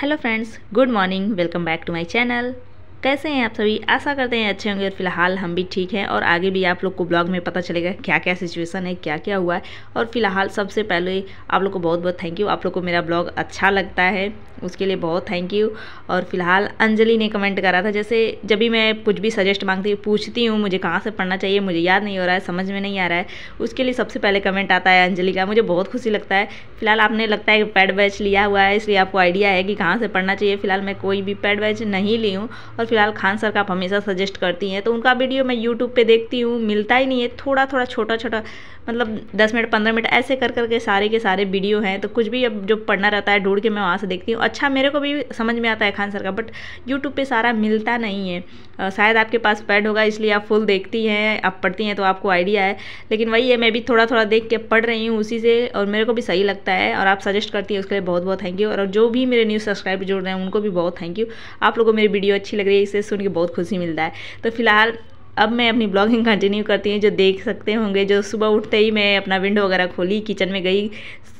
hello friends good morning welcome back to my channel कैसे हैं आप सभी आशा करते हैं अच्छे होंगे और फिलहाल हम भी ठीक हैं और आगे भी आप लोग को ब्लॉग में पता चलेगा क्या क्या सिचुएशन है क्या क्या हुआ है और फिलहाल सबसे पहले आप लोग को बहुत बहुत थैंक यू आप लोग को मेरा ब्लॉग अच्छा लगता है उसके लिए बहुत थैंक यू और फिलहाल अंजलि ने कमेंट करा था जैसे जब भी मैं कुछ भी सजेस्ट मांगती हूँ पूछती हूँ मुझे कहाँ से पढ़ना चाहिए मुझे याद नहीं हो रहा है समझ में नहीं आ रहा है उसके लिए सबसे पहले कमेंट आता है अंजलि का मुझे बहुत खुशी लगता है फिलहाल आपने लगता है पैड बैच लिया हुआ है इसलिए आपको आइडिया है कि कहाँ से पढ़ना चाहिए फिलहाल मैं कोई भी पैड बैच नहीं ली हूँ और फ़िलहाल खान सर का आप हमेशा सजेस्ट करती हैं तो उनका वीडियो मैं यूट्यूब पे देखती हूँ मिलता ही नहीं है थोड़ा थोड़ा छोटा छोटा मतलब दस मिनट पंद्रह मिनट ऐसे कर करके सारे के सारे वीडियो हैं तो कुछ भी अब जो पढ़ना रहता है ढूंढ के मैं वहाँ से देखती हूँ अच्छा मेरे को भी समझ में आता है खान सर का बट यूट्यूब पर सारा मिलता नहीं है शायद आपके पास पैड होगा इसलिए आप फुल देखती हैं आप पढ़ती हैं तो आपको आइडिया है लेकिन वही है मैं भी थोड़ा थोड़ा देख के पढ़ रही हूँ उसी से और मेरे को भी सही लगता है और आप सजेस्ट करती हैं उसके लिए बहुत बहुत थैंक यू और जो भी मेरे न्यूज़ सब्सक्राइब जुड़ रहे हैं उनको भी बहुत थैंक यू आप लोगों को मेरी वीडियो अच्छी लग रही है मुझे इसे सुन के बहुत खुशी मिलता है तो फिलहाल अब मैं अपनी ब्लॉगिंग कंटिन्यू करती हूँ जो देख सकते होंगे जो सुबह उठते ही मैं अपना विंडो वगैरह खोली किचन में गई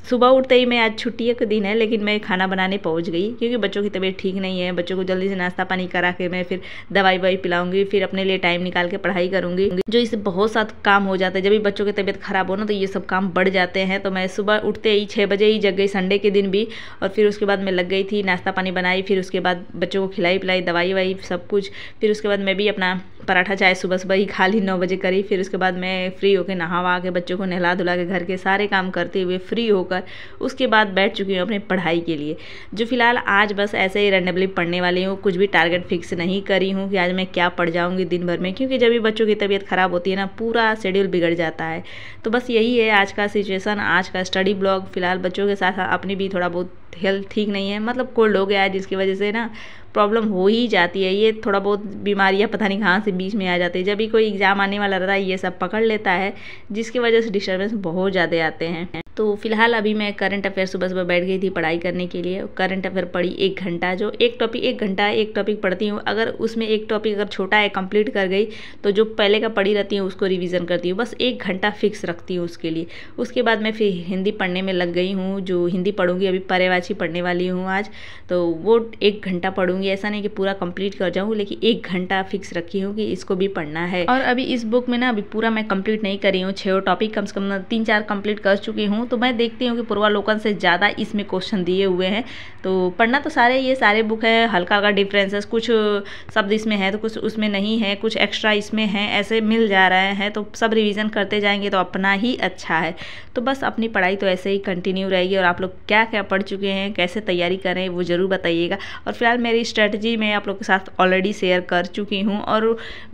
सुबह उठते ही मैं आज छुट्टी का दिन है लेकिन मैं खाना बनाने पहुंच गई क्योंकि बच्चों की तबीयत ठीक नहीं है बच्चों को जल्दी से नाश्ता पानी करा के मैं फिर दवाई ववाई पिलाऊंगी फिर अपने लिए टाइम निकाल के पढ़ाई करूंगी जो इससे बहुत सा काम हो जाता है जब भी बच्चों की तबीयत खराब हो ना तो ये सब काम बढ़ जाते हैं तो मैं सुबह उठते ही छः बजे ही जग गई संडे के दिन भी और फिर उसके बाद मैं लग गई थी नाश्ता पानी बनाई फिर उसके बाद बच्चों को खिलाई पिलाई दवाई वाई सब कुछ फिर उसके बाद मैं भी अपना पराठा चाय सुबह सुबह ही खा ली नौ बजे करी फिर उसके बाद मैं फ्री होकर नहा वहा के बच्चों को नहला धुला के घर के सारे काम करते हुए फ्री होकर होकर उसके बाद बैठ चुकी हूँ अपनी पढ़ाई के लिए जो फिलहाल आज बस ऐसे ही रेंडमली पढ़ने वाली हूँ कुछ भी टारगेट फिक्स नहीं करी हूँ कि आज मैं क्या पढ़ जाऊँगी दिन भर में क्योंकि जब भी बच्चों की तबीयत ख़राब होती है ना पूरा शेड्यूल बिगड़ जाता है तो बस यही है आज का सिचुएसन आज का स्टडी ब्लॉग फिलहाल बच्चों के साथ अपनी भी थोड़ा बहुत हेल्थ ठीक नहीं है मतलब कोल्ड हो गया है जिसकी वजह से ना प्रॉब्लम हो ही जाती है ये थोड़ा बहुत बीमारियाँ पता नहीं कहाँ से बीच में आ जाती है जब भी कोई एग्ज़ाम आने वाला रहता है ये सब पकड़ लेता है जिसकी वजह से डिस्टर्बेंस बहुत ज़्यादा आते हैं तो फिलहाल अभी मैं करंट अफेयर सुबह सुबह बैठ गई थी पढ़ाई करने के लिए करंट अफेयर पढ़ी एक घंटा जो एक टॉपिक एक घंटा एक टॉपिक पढ़ती हूँ अगर उसमें एक टॉपिक अगर छोटा है कंप्लीट कर गई तो जो पहले का पढ़ी रहती हूँ उसको रिवीजन करती हूँ बस एक घंटा फिक्स रखती हूँ उसके लिए उसके बाद मैं फिर हिंदी पढ़ने में लग गई हूँ जो हिंदी पढ़ूँगी अभी पर्यावाची पढ़ने वाली हूँ आज तो वो एक घंटा पढ़ूँगी करूँगी ऐसा नहीं कि पूरा कंप्लीट कर जाऊँ लेकिन एक घंटा फिक्स रखी हूँ कि इसको भी पढ़ना है और अभी इस बुक में ना अभी पूरा मैं कंप्लीट नहीं करी हूँ छः टॉपिक कम से कम तीन चार कंप्लीट कर चुकी हूँ तो मैं देखती हूँ कि पूर्वालोकन से ज़्यादा इसमें क्वेश्चन दिए हुए हैं तो पढ़ना तो सारे ये सारे बुक है हल्का हल्का डिफ्रेंसेस कुछ शब्द इसमें है तो कुछ उसमें नहीं है कुछ एक्स्ट्रा इसमें है ऐसे मिल जा रहे हैं तो सब रिविज़न करते जाएंगे तो अपना ही अच्छा है तो बस अपनी पढ़ाई तो ऐसे ही कंटिन्यू रहेगी और आप लोग क्या क्या पढ़ चुके हैं कैसे तैयारी करें वो ज़रूर बताइएगा और फिलहाल मेरी स्ट्रेटजी मैं आप लोग के साथ ऑलरेडी शेयर कर चुकी हूँ और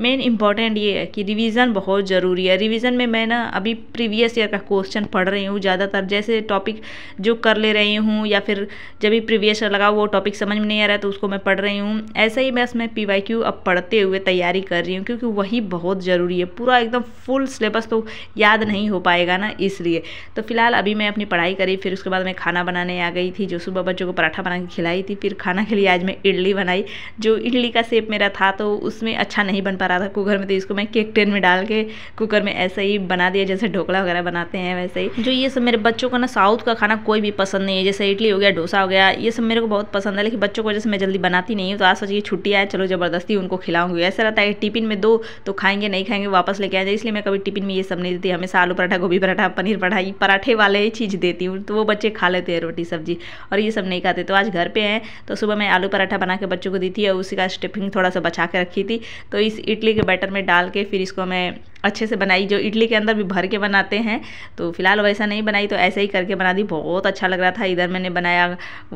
मेन इम्पॉर्टेंट ये है कि रिवीजन बहुत ज़रूरी है रिवीजन में मैं ना अभी प्रीवियस ईयर का क्वेश्चन पढ़ रही हूँ ज़्यादातर जैसे टॉपिक जो कर ले रही हूँ या फिर जब भी प्रीवियस ईयर लगा वो टॉपिक समझ में नहीं आ रहा है तो उसको मैं पढ़ रही हूँ ऐसे ही बस मैं पी वाई क्यू अब पढ़ते हुए तैयारी कर रही हूँ क्योंकि वही बहुत ज़रूरी है पूरा एकदम फुल सिलेबस तो याद नहीं हो पाएगा ना इसलिए तो फिलहाल अभी मैं अपनी पढ़ाई करी फिर उसके बाद मैं खाना बनाने आ गई थी जो सुबह बच्चों को पराठा बना के खिलाई थी फिर खाना के लिए आज मैं इडली इडली बनाई जो इडली का सेप मेरा था तो उसमें अच्छा नहीं बन पा रहा था कुकर में तो इसको मैं केक टेन में डाल के कुकर में ऐसे ही बना दिया जैसे ढोकला वगैरह बनाते हैं वैसे ही जो ये सब मेरे बच्चों को ना साउथ का खाना कोई भी पसंद नहीं है जैसे इडली हो गया डोसा हो गया ये सब मेरे को बहुत पसंद है लेकिन बच्चों को जैसे मैं जल्दी बनाती नहीं हूँ तो आज सोचिए छुट्टी आए चलो ज़बरदस्ती उनको खिलाऊंगी ऐसा रहता है टिफिन में दो तो खाएंगे नहीं खाएंगे वापस लेके आ जाए इसलिए मैं कभी टिफिन में ये सब नहीं देती हमेशा आलू पराठा गोभी पराठा पनीर पराठा पराठे वाले ही चीज़ देती हूँ तो वो बच्चे खा लेते हैं रोटी सब्जी और ये सब नहीं खाते तो आज घर पर हैं तो सुबह मैं आलू पराठा बना बना के बच्चों को दी थी और उसी का स्टिफिंग थोड़ा सा बचा के रखी थी तो इस इडली के बैटर में डाल के फिर इसको मैं अच्छे से बनाई जो इडली के अंदर भी भर के बनाते हैं तो फिलहाल वैसा नहीं बनाई तो ऐसे ही करके बना दी बहुत अच्छा लग रहा था इधर मैंने बनाया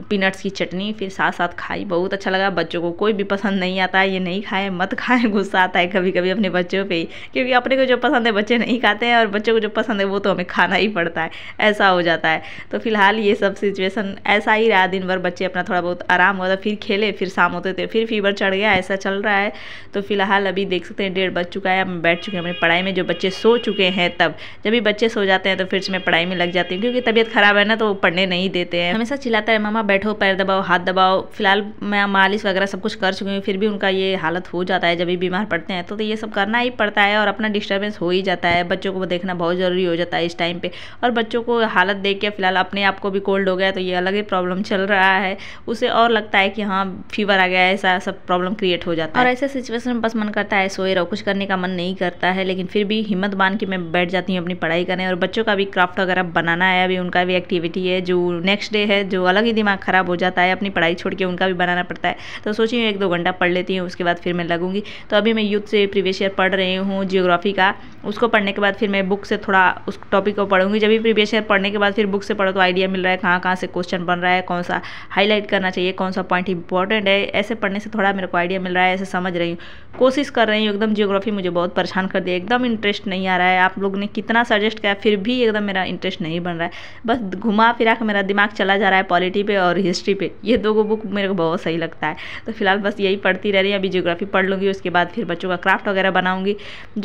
पीनट्स की चटनी फिर साथ साथ खाई बहुत अच्छा लगा बच्चों को कोई भी पसंद नहीं आता है ये नहीं खाए मत खाए गुस्सा आता है कभी कभी अपने बच्चों पर क्योंकि अपने को जो पसंद है बच्चे नहीं खाते हैं और बच्चों को जो पसंद है वो तो हमें खाना ही पड़ता है ऐसा हो जाता है तो फिलहाल ये सब सिचुएसन ऐसा ही रहा दिन भर बच्चे अपना थोड़ा बहुत आराम होता फिर खेले फिर शाम होते थे फिर फीवर चढ़ गया ऐसा चल रहा है तो फिलहाल अभी देख सकते हैं डेढ़ बज चुका है हम बैठ चुके हैं अपने पढ़ाई पढ़ाई में जो बच्चे सो चुके हैं तब जब भी बच्चे सो जाते हैं तो फिर से मैं पढ़ाई में लग जाती हूँ क्योंकि तबीयत ख़राब है ना तो वो पढ़ने नहीं देते हैं हमेशा चिल्लाता है मामा बैठो पैर दबाओ हाथ दबाओ फिलहाल मैं मालिश वगैरह सब कुछ कर चुकी हूँ फिर भी उनका ये हालत हो जाता है जब भी बीमार पड़ते हैं तो, तो ये सब करना ही पड़ता है और अपना डिस्टर्बेंस हो ही जाता है बच्चों को देखना बहुत ज़रूरी हो जाता है इस टाइम पर और बच्चों को हालत देख के फिलहाल अपने आप को भी कोल्ड हो गया तो ये अलग ही प्रॉब्लम चल रहा है उसे और लगता है कि हाँ फीवर आ गया ऐसा सब प्रॉब्लम क्रिएट हो जाता है और ऐसे सिचुएशन में बस मन करता है सोए रहो कुछ करने का मन नहीं करता है लेकिन लेकिन फिर भी हिम्मत बांध के मैं बैठ जाती हूँ अपनी पढ़ाई करने और बच्चों का भी क्राफ्ट वगैरह बनाना है अभी उनका भी एक्टिविटी है जो नेक्स्ट डे है जो अलग ही दिमाग ख़राब हो जाता है अपनी पढ़ाई छोड़ के उनका भी बनाना पड़ता है तो सोची हूँ एक दो घंटा पढ़ लेती हूँ उसके बाद फिर मैं लगूंगी तो अभी मैं यूथ से प्रीवियस ईयर पढ़ रही हूँ जियोग्राफी का उसको पढ़ने के बाद फिर मैं बुक से थोड़ा उस टॉपिक को पढ़ूंगी जब भी प्रीवियस ईयर पढ़ने के बाद फिर बुक से पढ़ो तो आइडिया मिल रहा है कहाँ कहाँ से क्वेश्चन बन रहा है कौन सा हाईलाइट करना चाहिए कौन सा पॉइंट इंपॉर्टेंट है ऐसे पढ़ने से थोड़ा मेरे को आइडिया मिल रहा है ऐसे समझ रही हूँ कोशिश कर रही हूँ एकदम जियोग्राफी मुझे बहुत परेशान कर दिया एकदम इंटरेस्ट नहीं आ रहा है आप लोग ने कितना सजेस्ट किया फिर भी एकदम मेरा इंटरेस्ट नहीं बन रहा है बस घुमा फिरा कर मेरा दिमाग चला जा रहा है पॉलिटी पे और हिस्ट्री पे ये दो गो बुक मेरे को बहुत सही लगता है तो फिलहाल बस यही पढ़ती रह रही है अभी जियोग्राफी पढ़ लूँगी उसके बाद फिर बच्चों का क्राफ्ट वगैरह बनाऊँगी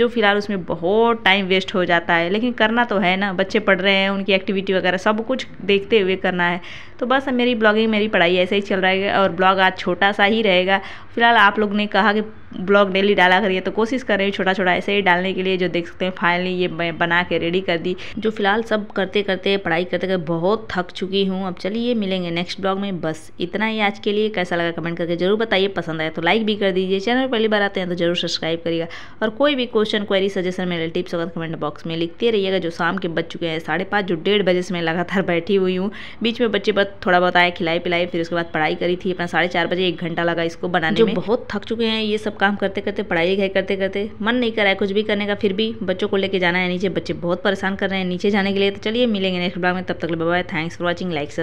जो फिलहाल उसमें बहुत टाइम वेस्ट हो जाता है लेकिन करना तो है ना बच्चे पढ़ रहे हैं उनकी एक्टिविटी वगैरह सब कुछ देखते हुए करना है तो बस मेरी ब्लॉगिंग मेरी पढ़ाई ऐसे ही चल रहा है और ब्लॉग आज छोटा सा ही रहेगा फिलहाल आप लोग ने कहा कि ब्लॉग डेली डाला करिए तो कोशिश कर रही हूँ छोटा छोटा ऐसे ही डालने के लिए जो देख सकते हैं फाइनली ये बना के रेडी कर दी जो फिलहाल सब करते करते पढ़ाई करते करते बहुत थक चुकी हूँ अब चलिए मिलेंगे नेक्स्ट ब्लॉग में बस इतना ही आज के लिए कैसा लगा कमेंट करके जरूर बताइए पसंद आया तो लाइक भी कर दीजिए चैनल पहली बार आते हैं तो जरूर सब्सक्राइब करिएगा और कोई भी क्वेश्चन क्वेरी सजेशन मेरे टिप्स अगर कमेंट बॉक्स में लिखते रहिएगा जो शाम के बज चुके हैं साढ़े पाँच जो डेढ़ बजे से मैं लगातार बैठी हुई हूँ बीच में बच्चे पर थोड़ा बहुत आया खिलाई पिलाई फिर उसके बाद पढ़ाई करी थी अपना साढ़े चार बजे एक घंटा लगा इसको बनाने में बहुत थक चुके हैं ये सब काम करते करते पढ़ाई लिखाई करते करते मन नहीं करा है कुछ भी करने का फिर भी बच्चों को लेके जाना है नीचे बच्चे बहुत परेशान कर रहे हैं नीचे जाने के लिए तो चलिए मिलेंगे नेक्स्ट ब्लॉग में तब तक bye bye thanks for watching like